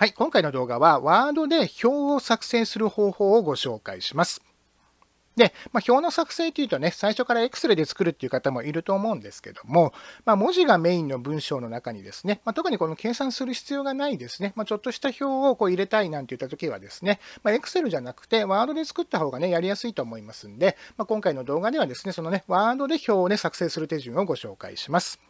はい、今回の動画はワードで表を作成する方法をご紹介します。で、まあ、表の作成っていうとね、最初から Excel で作るっていう方もいると思うんですけども、まあ、文字がメインの文章の中にですね、まあ、特にこの計算する必要がないですね、まちょっとした表をこう入れたいなんて言った時はですね、ま Excel じゃなくてワードで作った方がね、やりやすいと思いますんで、ま今回の動画ではですね、そのね、ワードで表をね、作成する手順をご紹介します。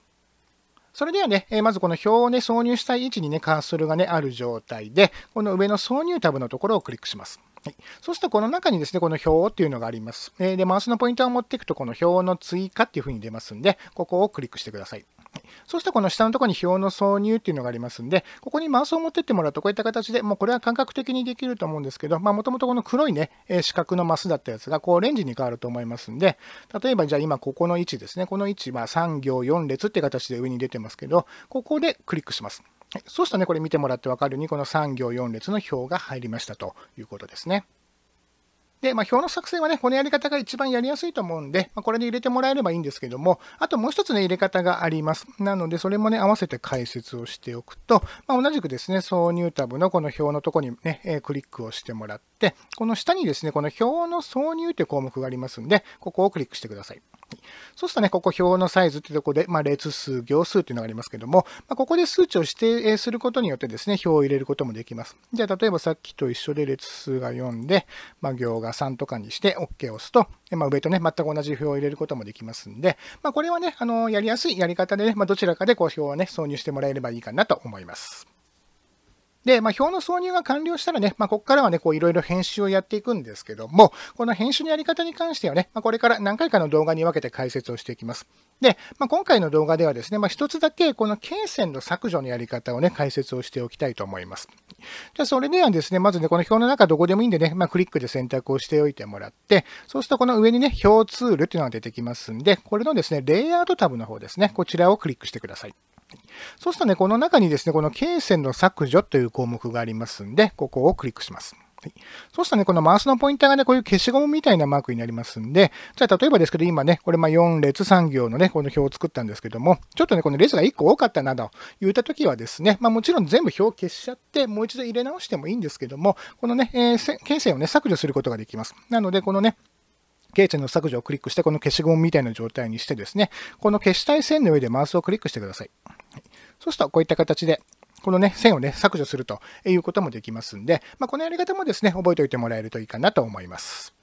それではね、えまずこの表をね、挿入したい位置にね、カーソルがね、ある状態で、この上の挿入タブのところをクリックします。はい、そうすると、この中にですね、この表っていうのがあります。えで、マウスのポイントを持っていくと、この表の追加っていうふうに出ますんで、ここをクリックしてください。そしてこの下のところに表の挿入っていうのがありますんで、ここにマウスを持ってってもらうと、こういった形で、もうこれは感覚的にできると思うんですけど、まあもともとこの黒いね、え四角のマスだったやつが、こうレンジに変わると思いますんで、例えばじゃあ今ここの位置ですね、この位置、はあ3行4列って形で上に出てますけど、ここでクリックします。そうするとね、これ見てもらってわかるように、この3行4列の表が入りましたということですね。で、まあ、表の作成はね、このやり方が一番やりやすいと思うんで、まあ、これで入れてもらえればいいんですけども、あともう一つね、入れ方があります。なので、それもね、合わせて解説をしておくと、まあ、同じくですね、挿入タブのこの表のとこにね、えクリックをしてもらって、この下にですね、この表の挿入という項目がありますんで、ここをクリックしてください。そうするとね、ここ表のサイズってとこで、まあ、列数、行数っていうのがありますけども、まあ、ここで数値を指定することによってですね、表を入れることもできます。じゃあ、例えばさっきと一緒で列数が4で、まあ、行が3とかにして OK を押すと、まあ、上とね、全く同じ表を入れることもできますんで、まあ、これはね、あの、やりやすいやり方でね、まあ、どちらかでこう表をね、挿入してもらえればいいかなと思います。で、まあ、表の挿入が完了したらね、まあ、ここからはね、こう、いろいろ編集をやっていくんですけども、この編集のやり方に関してはね、まあ、これから何回かの動画に分けて解説をしていきます。で、まあ、今回の動画ではですね、まあ、一つだけ、この罫線の削除のやり方をね、解説をしておきたいと思います。じゃあ、それではですね、まずね、この表の中どこでもいいんでね、まあ、クリックで選択をしておいてもらって、そうするとこの上にね、表ツールっていうのが出てきますんで、これのですね、レイアウトタブの方ですね、こちらをクリックしてください。そうするとね、この中にですね、この経線の削除という項目がありますんで、ここをクリックします。はい、そうするとね、このマウスのポインターがね、こういう消しゴムみたいなマークになりますんで、じゃあ例えばですけど、今ね、これま4列産業のね、この表を作ったんですけども、ちょっとね、この列が1個多かったなと言ったときはですね、まあ、もちろん全部表を消しちゃって、もう一度入れ直してもいいんですけども、このね、えー、経線をね、削除することができます。なので、このね、経線の削除をクリックして、この消しゴムみたいな状態にしてですね、この消したい線の上でマウスをクリックしてください。そうするとこういった形で、このね、線をね、削除するということもできますんで、まあ、このやり方もですね、覚えておいてもらえるといいかなと思います。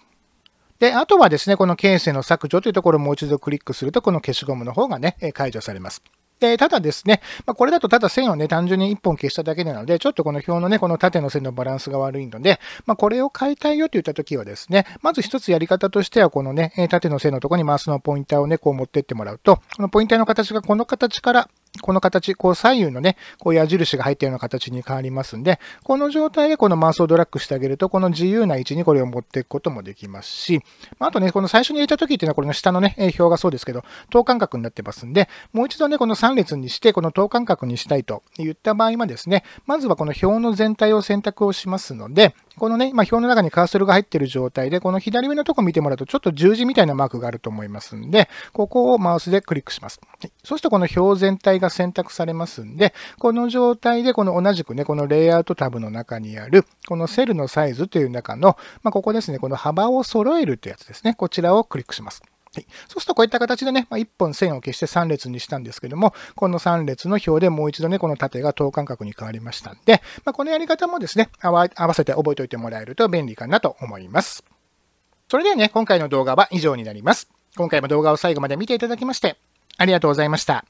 で、あとはですね、この形成の削除というところをもう一度クリックすると、この消しゴムの方がね、解除されます。で、ただですね、まあ、これだとただ線をね、単純に1本消しただけなので、ちょっとこの表のね、この縦の線のバランスが悪いので、まあ、これを変えたいよと言った時はですね、まず一つやり方としては、このね、縦の線のところにマウスのポインターをね、こう持ってってもらうと、このポインターの形がこの形から、この形、こう左右のね、こう矢印が入ったような形に変わりますんで、この状態でこのマウスをドラッグしてあげると、この自由な位置にこれを持っていくこともできますし、あとね、この最初に入れた時っていうのはこの下のね、表がそうですけど、等間隔になってますんで、もう一度ね、この3列にして、この等間隔にしたいと言った場合はですね、まずはこの表の全体を選択をしますので、このね、まあ、表の中にカーソルが入っている状態で、この左上のとこ見てもらうと、ちょっと十字みたいなマークがあると思いますんで、ここをマウスでクリックします。はい、そうすると、この表全体が選択されますんで、この状態で、この同じくね、このレイアウトタブの中にある、このセルのサイズという中の、まあ、ここですね、この幅を揃えるってやつですね、こちらをクリックします。はい、そうするとこういった形でね、まあ、1本線を消して3列にしたんですけども、この3列の表でもう一度ね、この縦が等間隔に変わりましたんで、まあ、このやり方もですね合わせて覚えておいてもらえると便利かなと思います。それではね、今回の動画は以上になります。今回も動画を最後まで見ていただきまして、ありがとうございました。